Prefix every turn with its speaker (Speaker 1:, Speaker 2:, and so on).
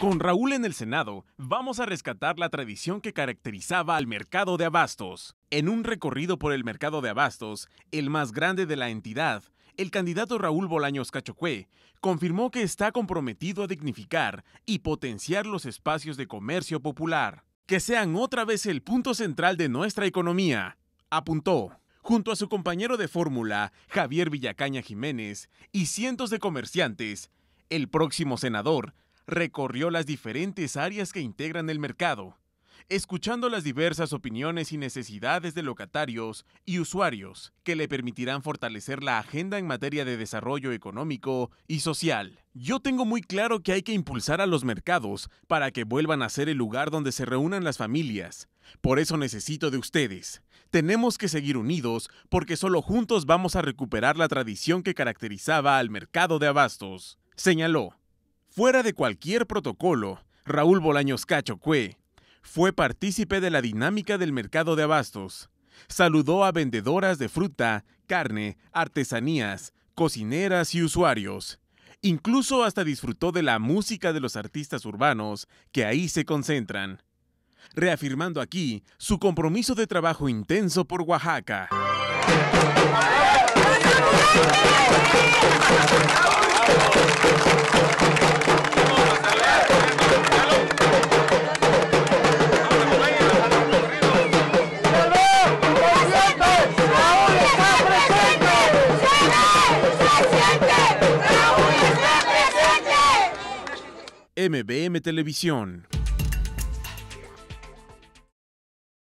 Speaker 1: Con Raúl en el Senado, vamos a rescatar la tradición que caracterizaba al mercado de abastos. En un recorrido por el mercado de abastos, el más grande de la entidad, el candidato Raúl Bolaños Cachocué confirmó que está comprometido a dignificar y potenciar los espacios de comercio popular, que sean otra vez el punto central de nuestra economía, apuntó junto a su compañero de fórmula, Javier Villacaña Jiménez, y cientos de comerciantes, el próximo senador recorrió las diferentes áreas que integran el mercado, escuchando las diversas opiniones y necesidades de locatarios y usuarios que le permitirán fortalecer la agenda en materia de desarrollo económico y social. Yo tengo muy claro que hay que impulsar a los mercados para que vuelvan a ser el lugar donde se reúnan las familias. Por eso necesito de ustedes. Tenemos que seguir unidos porque solo juntos vamos a recuperar la tradición que caracterizaba al mercado de abastos, señaló. Fuera de cualquier protocolo, Raúl Bolaños Cacho fue partícipe de la dinámica del mercado de abastos. Saludó a vendedoras de fruta, carne, artesanías, cocineras y usuarios. Incluso hasta disfrutó de la música de los artistas urbanos que ahí se concentran. Reafirmando aquí su compromiso de trabajo intenso por Oaxaca. MBM Televisión.